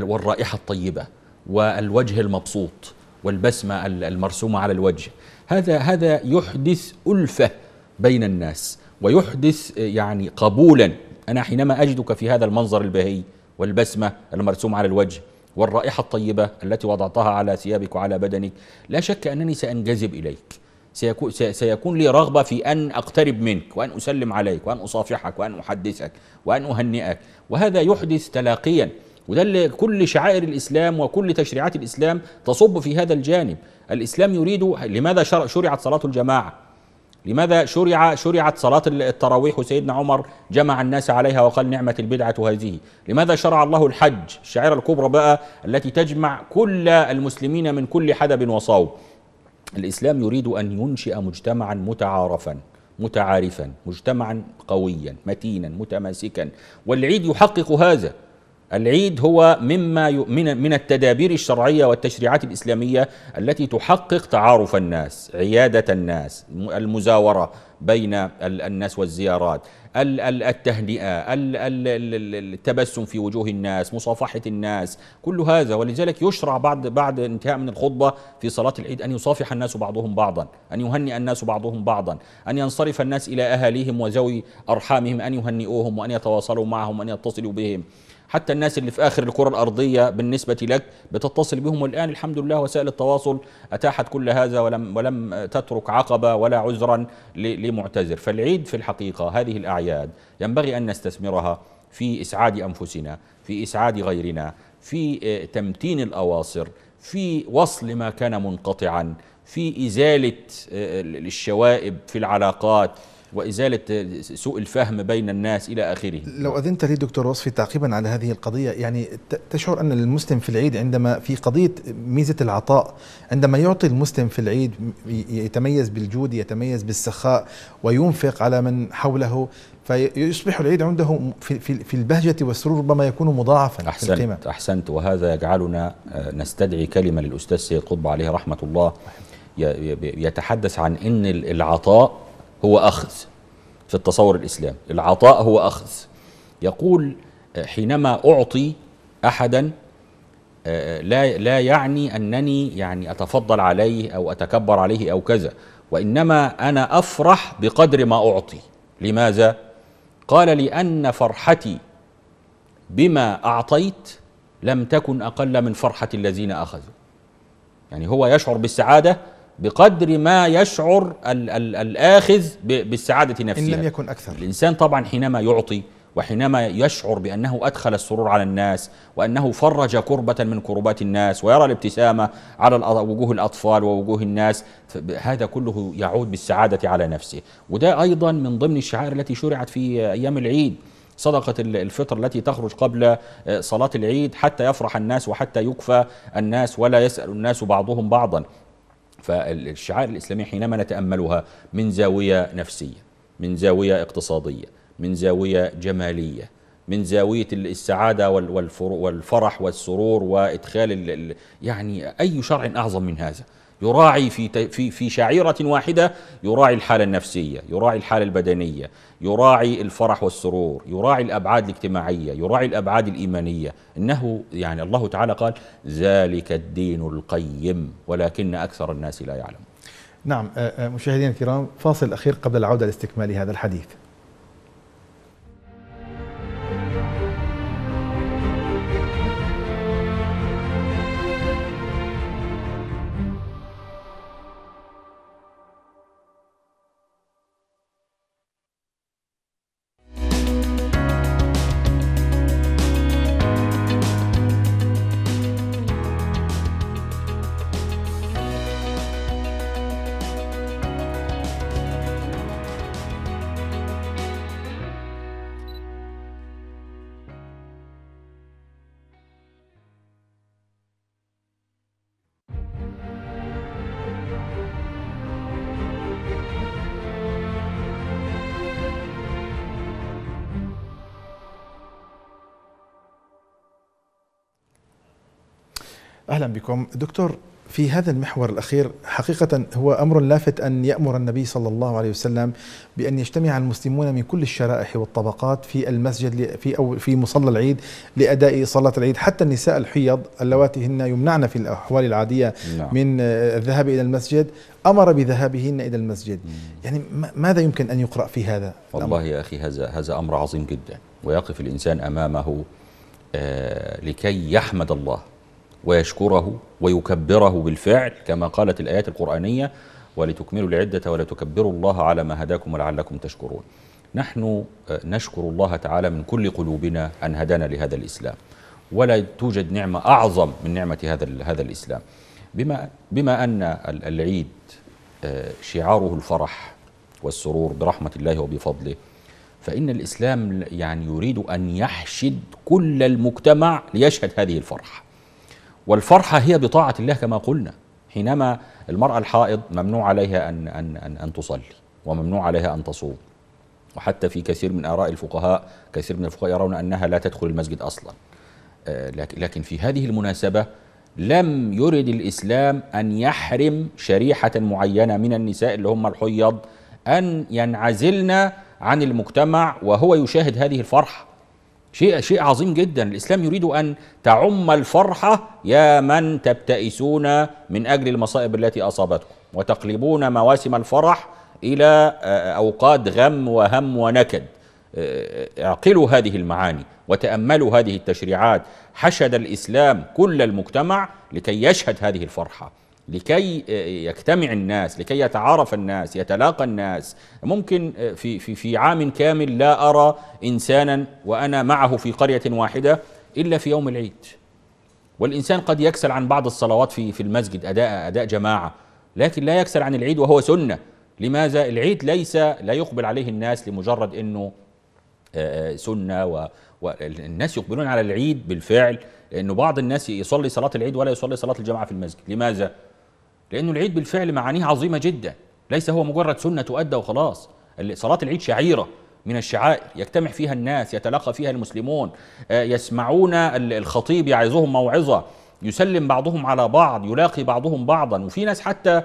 والرائحة الطيبة والوجه المبسوط والبسمة المرسومة على الوجه هذا هذا يحدث ألفة بين الناس ويحدث آه، يعني قبولا أنا حينما أجدك في هذا المنظر البهي والبسمة المرسومة على الوجه والرائحة الطيبة التي وضعتها على ثيابك وعلى بدنك لا شك أنني سأنجذب إليك سيكون سيكون لي رغبه في ان اقترب منك وان اسلم عليك وان اصافحك وان احدثك وان اهنئك وهذا يحدث تلاقيا وده اللي كل شعائر الاسلام وكل تشريعات الاسلام تصب في هذا الجانب الاسلام يريد لماذا شرعت صلاه الجماعه لماذا شرع شرعت صلاة التراويح وسيدنا عمر جمع الناس عليها وقال نعمة البدعة هذه لماذا شرع الله الحج الشعيرة الكبرى بقى التي تجمع كل المسلمين من كل حدب وصوب الإسلام يريد أن ينشئ مجتمعا متعارفا متعارفا مجتمعا قويا متينا متماسكا والعيد يحقق هذا العيد هو مما من من التدابير الشرعيه والتشريعات الاسلاميه التي تحقق تعارف الناس، عياده الناس، المزاوره بين الناس والزيارات، التهنئه، التبسم في وجوه الناس، مصافحه الناس، كل هذا ولذلك يشرع بعد بعد انتهاء من الخطبه في صلاه العيد ان يصافح الناس بعضهم بعضا، ان يهنئ الناس بعضهم بعضا، ان ينصرف الناس الى اهاليهم وذوي ارحامهم ان يهنئوهم وان يتواصلوا معهم وان يتصلوا بهم. حتى الناس اللي في آخر الكرة الأرضية بالنسبة لك بتتصل بهم والان الحمد لله وسائل التواصل أتاحت كل هذا ولم, ولم تترك عقبة ولا عذرا لمعتذر فالعيد في الحقيقة هذه الأعياد ينبغي أن نستثمرها في إسعاد أنفسنا في إسعاد غيرنا في آه، تمتين الأواصر في وصل ما كان منقطعا في إزالة الشوائب آه، آه، في العلاقات وإزالة سوء الفهم بين الناس إلى آخره لو أذنت لي دكتور وصفي تعقيبا على هذه القضية يعني تشعر أن المسلم في العيد عندما في قضية ميزة العطاء عندما يعطي المسلم في العيد يتميز بالجود يتميز بالسخاء وينفق على من حوله فيصبح العيد عنده في, في, البهجة والسرور ربما يكون مضاعفا أحسنت في القيمة أحسنت وهذا يجعلنا آه، نستدعي كلمة للأستاذ سيد قطب عليه رحمة الله يتحدث عن أن العطاء هو أخذ في التصور الإسلامي العطاء هو أخذ يقول آه، حينما أعطي أحدا آه، آه، لا لا يعني أنني يعني أتفضل عليه أو أتكبر عليه أو كذا وإنما أنا أفرح بقدر ما أعطي لماذا؟ قال لأن فرحتي بما أعطيت لم تكن أقل من فرحة الذين أخذوا يعني هو يشعر بالسعادة بقدر ما يشعر ال ال الآخذ بالسعادة نفسها إن لم يكن أكثر الإنسان طبعا حينما يعطي وحينما يشعر بأنه أدخل السرور على الناس وأنه فرج كربة من كربات الناس ويرى الابتسامة على وجوه الأطفال ووجوه الناس هذا كله يعود بالسعادة على نفسه وده أيضا من ضمن الشعائر التي شرعت في أيام العيد صدقة الفطر التي تخرج قبل آه، صلاة العيد حتى يفرح الناس وحتى يكفى الناس ولا يسأل الناس بعضهم بعضا فالشعائر الإسلامية حينما نتأملها من زاوية نفسية من زاوية اقتصادية من زاوية جمالية من زاوية السعادة والفرح والسرور وإدخال يعني أي شرع أعظم من هذا يراعي في في في شعيره واحده يراعي الحاله النفسيه، يراعي الحاله البدنيه، يراعي الفرح والسرور، يراعي الابعاد الاجتماعيه، يراعي الابعاد الايمانيه، انه يعني الله تعالى قال ذلك الدين القيم ولكن اكثر الناس لا يعلم. نعم آه، آه، مشاهدينا الكرام فاصل اخير قبل العوده لاستكمال هذا الحديث. أهلا بكم دكتور في هذا المحور الأخير حقيقة هو أمر لافت أن يأمر النبي صلى الله عليه وسلم بأن يجتمع المسلمون من كل الشرائح والطبقات في المسجد في أو في مصلى العيد لأداء صلاة العيد حتى النساء الحيض اللواتي هن يمنعن في الأحوال العادية نعم. من آه، الذهاب إلى المسجد أمر بذهابهن إلى المسجد يعني ماذا يمكن أن يقرأ في هذا والله يا أخي هذا هذا أمر عظيم جدا ويقف الإنسان أمامه آه لكي يحمد الله ويشكره ويكبره بالفعل كما قالت الآيات القرآنية ولتكملوا العدة ولتكبروا الله على ما هداكم ولعلكم تشكرون نحن آه، نشكر الله تعالى من كل قلوبنا أن هدانا لهذا الإسلام ولا توجد نعمة أعظم من نعمة هذا هذا الإسلام بما بما أن العيد آه، شعاره الفرح والسرور برحمة الله وبفضله فإن الإسلام يعني يريد أن يحشد كل المجتمع ليشهد هذه الفرح والفرحة هي بطاعة الله كما قلنا حينما المرأة الحائض ممنوع عليها أن, أن, أن, أن تصلي وممنوع عليها أن تصوم وحتى في كثير من آراء الفقهاء كثير من الفقهاء يرون أنها لا تدخل المسجد أصلا آه، لكن في هذه المناسبة لم يرد الإسلام أن يحرم شريحة معينة من النساء اللي هم الحيض أن ينعزلن عن المجتمع وهو يشاهد هذه الفرحة شيء شيء عظيم جدا الاسلام يريد ان تعم الفرحه يا من تبتئسون من اجل المصائب التي اصابتكم وتقلبون مواسم الفرح الى آه، اوقات غم وهم ونكد آه، اعقلوا هذه المعاني وتاملوا هذه التشريعات حشد الاسلام كل المجتمع لكي يشهد هذه الفرحه لكي آه، يجتمع الناس لكي يتعارف الناس يتلاقى الناس ممكن آه، في, في, في عام كامل لا أرى إنسانا وأنا معه في قرية واحدة إلا في يوم العيد والإنسان قد يكسل عن بعض الصلوات في, في المسجد أداء, أداء جماعة لكن لا يكسل عن العيد وهو سنة لماذا؟ العيد ليس لا يقبل عليه الناس لمجرد أنه آه، سنة و والناس يقبلون على العيد بالفعل لأنه بعض الناس يصلي صلاة العيد ولا يصلي صلاة الجماعة في المسجد لماذا؟ لأنه العيد بالفعل معانيه عظيمة جدا ليس هو مجرد سنة تؤدى وخلاص صلاة العيد شعيرة من الشعائر يجتمع فيها الناس يتلقى فيها المسلمون آه، يسمعون الخطيب يعظهم موعظة يسلم بعضهم على بعض يلاقي بعضهم بعضا وفي ناس حتى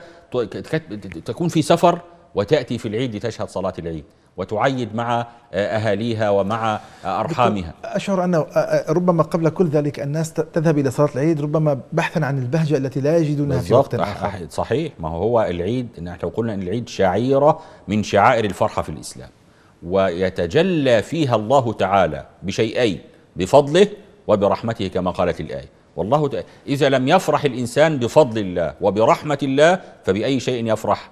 تكون في سفر وتأتي في العيد لتشهد صلاة العيد وتعيد مع آه، أهاليها ومع آه، أرحامها أشعر أن آه، ربما قبل كل ذلك الناس تذهب إلى صلاة العيد ربما بحثا عن البهجة التي لا يجدونها في وقت آخر صحيح ما هو العيد نحن قلنا أن العيد شعيرة من شعائر الفرحة في الإسلام ويتجلى فيها الله تعالى بشيئين بفضله وبرحمته كما قالت الآية والله إذا لم يفرح الإنسان بفضل الله وبرحمة الله فبأي شيء يفرح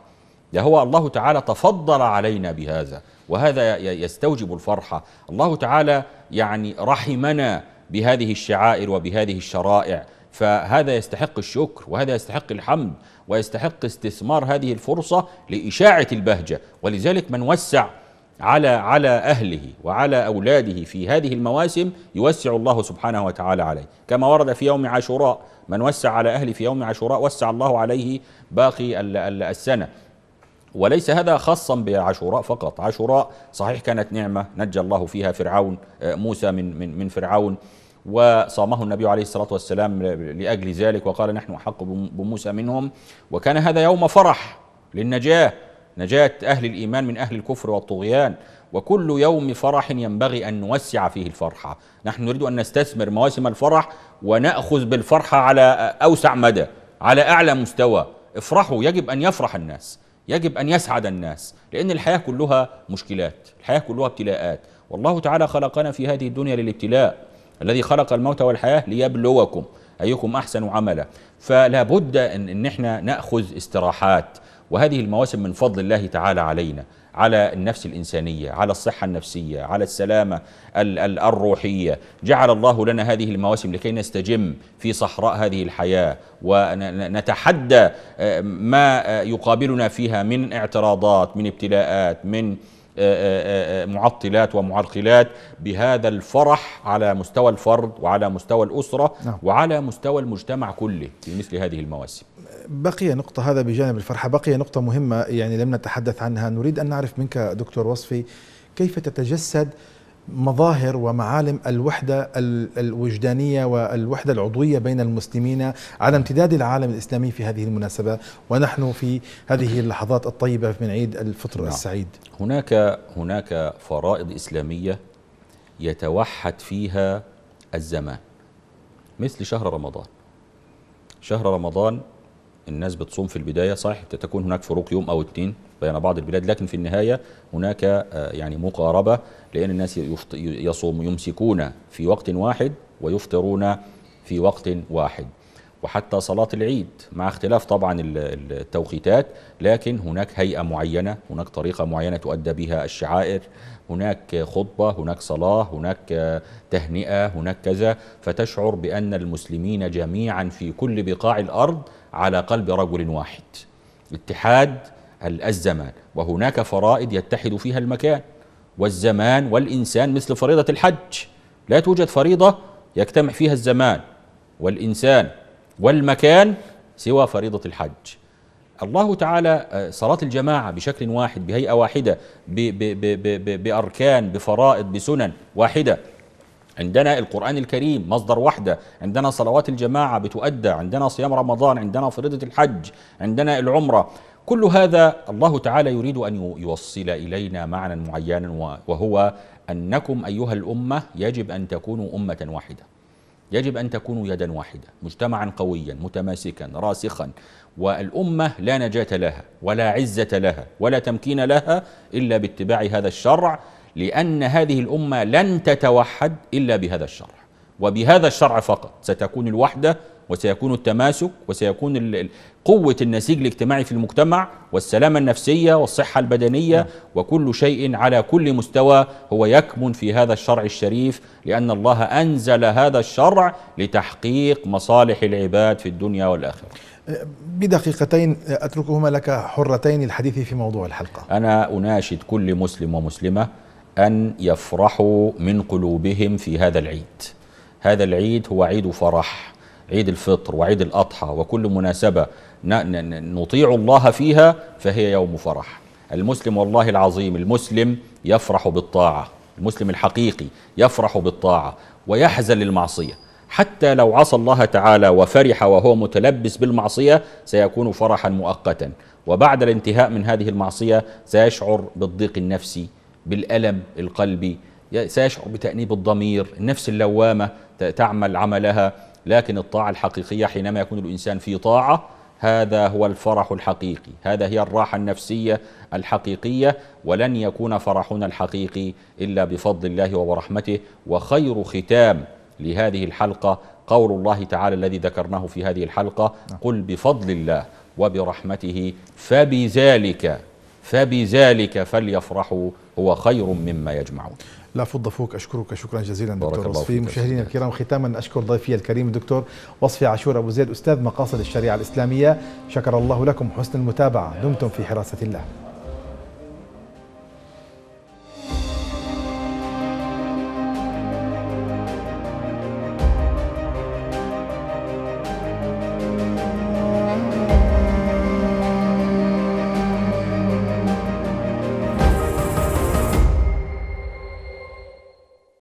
ده هو الله تعالى تفضل علينا بهذا وهذا يستوجب الفرحة الله تعالى يعني رحمنا بهذه الشعائر وبهذه الشرائع فهذا يستحق الشكر وهذا يستحق الحمد ويستحق استثمار هذه الفرصة لإشاعة البهجة ولذلك من وسع على على اهله وعلى اولاده في هذه المواسم يوسع الله سبحانه وتعالى عليه، كما ورد في يوم عاشوراء، من وسع على اهله في يوم عاشوراء وسع الله عليه باقي السنه، وليس هذا خاصا بعاشوراء فقط عاشوراء صحيح كانت نعمة نجى الله فيها فرعون آه، موسى من, من, من فرعون وصامه النبي عليه الصلاة والسلام لأجل ذلك وقال نحن أحق بموسى منهم وكان هذا يوم فرح للنجاة نجاة أهل الإيمان من أهل الكفر والطغيان وكل يوم فرح ينبغي أن نوسع فيه الفرحة نحن نريد أن نستثمر مواسم الفرح ونأخذ بالفرحة على أوسع مدى على أعلى مستوى افرحوا يجب أن يفرح الناس يجب أن يسعد الناس لأن الحياة كلها مشكلات الحياة كلها ابتلاءات والله تعالى خلقنا في هذه الدنيا للابتلاء الذي خلق الموت والحياة ليبلوكم أيكم أحسن عملا فلا بد أن, إن احنا نأخذ استراحات وهذه المواسم من فضل الله تعالى علينا على النفس الإنسانية على الصحة النفسية على السلامة الروحية جعل الله لنا هذه المواسم لكي نستجم في صحراء هذه الحياة ونتحدى آه، ما يقابلنا فيها من اعتراضات من ابتلاءات من آه، آه، آه، معطلات ومعرقلات بهذا الفرح على مستوى الفرد وعلى مستوى الأسرة نعم. وعلى مستوى المجتمع كله في مثل هذه المواسم بقي نقطة هذا بجانب الفرحة بقي نقطة مهمة يعني لم نتحدث عنها نريد أن نعرف منك دكتور وصفي كيف تتجسد مظاهر ومعالم الوحدة الوجدانية والوحدة العضوية بين المسلمين على امتداد العالم الإسلامي في هذه المناسبة ونحن في هذه اللحظات الطيبة من عيد الفطر نعم. السعيد هناك هناك فرائض إسلامية يتوحد فيها الزمان مثل شهر رمضان شهر رمضان الناس بتصوم في البداية صحيح تكون هناك فروق يوم أو اتنين بين بعض البلاد لكن في النهاية هناك آه، يعني مقاربة لأن الناس يصوم يمسكون في وقت واحد ويفطرون في وقت واحد وحتى صلاة العيد مع اختلاف طبعا التوقيتات لكن هناك هيئة معينة هناك طريقة معينة تؤدى بها الشعائر هناك خطبة هناك صلاة هناك آه، تهنئة هناك كذا فتشعر بأن المسلمين جميعا في كل بقاع الأرض على قلب رجل واحد اتحاد الزمان وهناك فرائض يتحد فيها المكان والزمان والإنسان مثل فريضة الحج لا توجد فريضة يجتمع فيها الزمان والإنسان والمكان سوى فريضة الحج الله تعالى آه، صلاة الجماعة بشكل واحد بهيئة واحدة ب ب بـ بأركان بفرائض بسنن واحدة عندنا القرآن الكريم مصدر وحدة عندنا صلوات الجماعة بتؤدى عندنا صيام رمضان عندنا فريضة الحج عندنا العمرة كل هذا الله تعالى يريد ان يوصل الينا معنى معينا وهو انكم ايها الامه يجب ان تكونوا امه واحده يجب ان تكونوا يدا واحده مجتمعا قويا متماسكا راسخا والامه لا نجاه لها ولا عزه لها ولا تمكين لها الا باتباع هذا الشرع لان هذه الامه لن تتوحد الا بهذا الشرع وبهذا الشرع فقط ستكون الوحده وسيكون التماسك وسيكون قوة النسيج الاجتماعي في المجتمع والسلامة النفسية والصحة البدنية نعم. وكل شيء على كل مستوى هو يكمن في هذا الشرع الشريف لأن الله أنزل هذا الشرع لتحقيق مصالح العباد في الدنيا والآخرة أه، بدقيقتين أتركهما لك حرتين الحديث في موضوع الحلقة أنا أناشد كل مسلم ومسلمة أن يفرحوا من قلوبهم في هذا العيد هذا العيد هو عيد فرح عيد الفطر وعيد الأضحى وكل مناسبة نطيع الله فيها فهي يوم فرح المسلم والله العظيم المسلم يفرح بالطاعة المسلم الحقيقي يفرح بالطاعة ويحزن للمعصية حتى لو عصى الله تعالى وفرح وهو متلبس بالمعصية سيكون فرحا مؤقتا وبعد الانتهاء من هذه المعصية سيشعر بالضيق النفسي بالألم القلبي سيشعر بتأنيب الضمير النفس اللوامة تعمل عملها لكن الطاعة الحقيقية حينما يكون الإنسان في طاعة هذا هو الفرح الحقيقي هذا هي الراحة النفسية الحقيقية ولن يكون فرحنا الحقيقي إلا بفضل الله وبرحمته وخير ختام لهذه الحلقة قول الله تعالى الذي ذكرناه في هذه الحلقة نعم. قل بفضل الله وبرحمته فبذلك فبذلك فليفرحوا هو خير مما يجمعون لا فض فوق أشكرك شكرا جزيلا دكتور وصفي مشاهدينا الكرام ختاما أشكر ضيفي الكريم الدكتور وصفي عاشور أبو زيد أستاذ مقاصد الشريعة الإسلامية شكر الله لكم حسن المتابعة دمتم في حراسة الله